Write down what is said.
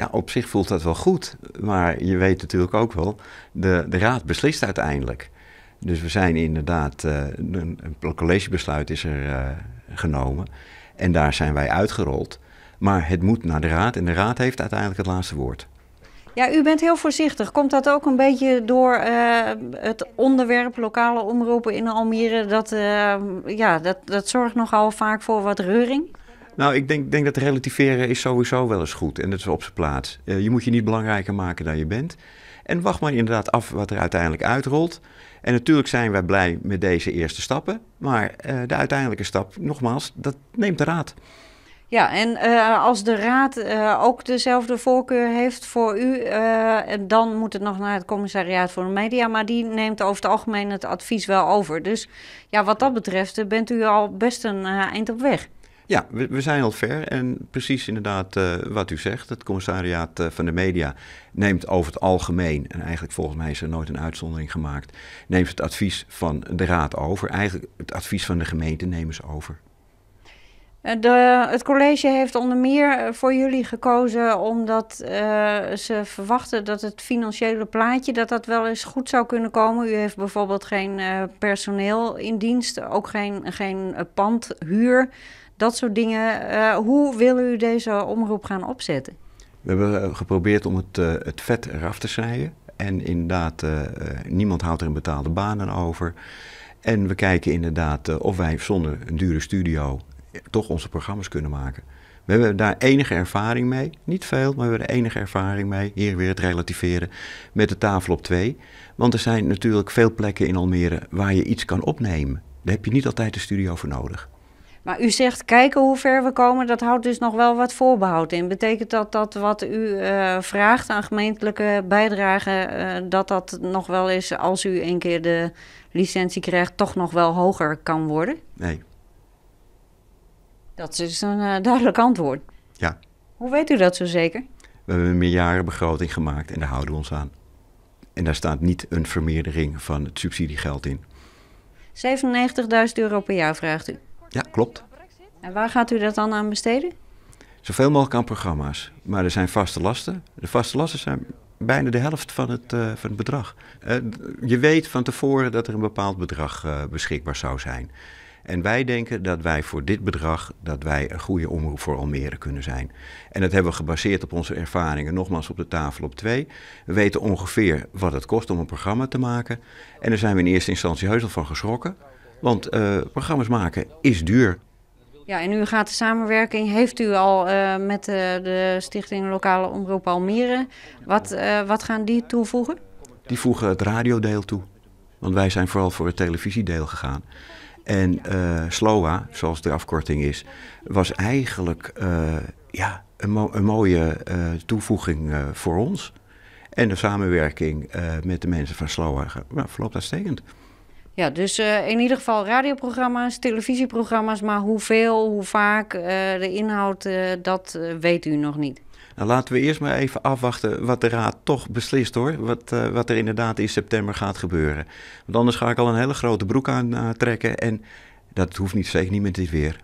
Ja, op zich voelt dat wel goed, maar je weet natuurlijk ook wel, de, de raad beslist uiteindelijk. Dus we zijn inderdaad, eh, een, een, collegebesluit is er eh, genomen en daar zijn wij uitgerold. Maar het moet naar de raad en de raad heeft uiteindelijk het laatste woord. Ja, u bent heel voorzichtig. Komt dat ook een beetje door eh, het onderwerp lokale omroepen in Almere? Dat, ja, dat, dat zorgt nogal vaak voor wat reuring? Nou, ik denk, denk dat relativeren is sowieso wel eens goed. En dat is op zijn plaats. Eh, je moet je niet belangrijker maken dan je bent. En wacht maar inderdaad af wat er uiteindelijk uitrolt. En natuurlijk zijn wij blij met deze eerste stappen. Maar eh, de uiteindelijke stap, nogmaals, dat neemt de raad. Ja, en eh, als de raad ook dezelfde voorkeur heeft voor u, uh, dan moet het nog naar het commissariaat voor de media. Maar die neemt over het algemeen het advies wel over. Dus ja, wat dat betreft bent u al best een eind op weg. Ja, we, we, zijn al ver en precies inderdaad eh, wat u zegt. Het commissariaat eh, van de media neemt over het algemeen, en eigenlijk volgens mij is er nooit een uitzondering gemaakt, neemt het advies van de raad over. Eigenlijk het advies van de gemeente nemen ze over. Eh, het college heeft onder meer eh, voor jullie gekozen omdat eh, ze verwachten dat het financiële plaatje dat dat wel eens goed zou kunnen komen. U heeft bijvoorbeeld geen personeel in dienst, ook geen, geen pandhuur, dat soort dingen. hoe wil u deze omroep gaan opzetten? We hebben geprobeerd om het, het vet eraf te snijden. En inderdaad, niemand houdt er een betaalde banen over. En we kijken inderdaad of wij zonder een dure studio toch onze programma's kunnen maken. We hebben daar enige ervaring mee. Niet veel, maar we hebben er enige ervaring mee. Hier weer het relativeren met de tafel op twee. Want er zijn natuurlijk veel plekken in Almere waar je iets kan opnemen. Daar heb je niet altijd de studio voor nodig. Maar u zegt kijken hoe ver we komen, dat houdt dus nog wel wat voorbehoud in. Betekent dat dat wat u eh, vraagt aan gemeentelijke bijdrage, eh, dat dat nog wel eens als u een keer de licentie krijgt, toch nog wel hoger kan worden? Nee, dat is een uh, duidelijk antwoord. Ja. Hoe weet u dat zo zeker? We hebben een meerjarenbegroting gemaakt en daar houden we ons aan. En daar staat niet een vermeerdering van het subsidiegeld in. 97.000 euro per jaar vraagt u? Ja, klopt. En waar gaat u dat dan aan besteden? Zoveel mogelijk aan programma's. Maar er zijn vaste lasten. De vaste lasten zijn bijna de helft van het, eh, van het bedrag. Eh, je weet van tevoren dat er een bepaald bedrag beschikbaar zou zijn. En wij denken dat wij voor dit bedrag dat wij een goede omroep voor Almere kunnen zijn. En dat hebben we gebaseerd op onze ervaringen, nogmaals op de tafel op twee. We weten ongeveer wat het kost om een programma te maken. En daar zijn we in eerste instantie heus van geschrokken. Want eh, programma's maken is duur. Ja, en u gaat de samenwerking, heeft u al eh, met eh, de Stichting Lokale Omroep Almere. Wat, wat gaan die toevoegen? Die voegen het radiodeel toe. Want wij zijn vooral voor het televisiedeel gegaan. En uh, SLOA, zoals de afkorting is, was eigenlijk eh, ja, een, mooie eh, toevoeging voor ons. En de samenwerking met de mensen van SLOA nou, verloopt uitstekend. Ja, dus in ieder geval radioprogramma's, televisieprogramma's, maar hoeveel, hoe vaak de inhoud, dat weet u nog niet. Nou, laten we eerst maar even afwachten wat de Raad toch beslist hoor. Wat, eh, wat er inderdaad in september gaat gebeuren. Want anders ga ik al een hele grote broek aantrekken. Eh, uh, en dat hoeft niet, zeker niet met dit weer.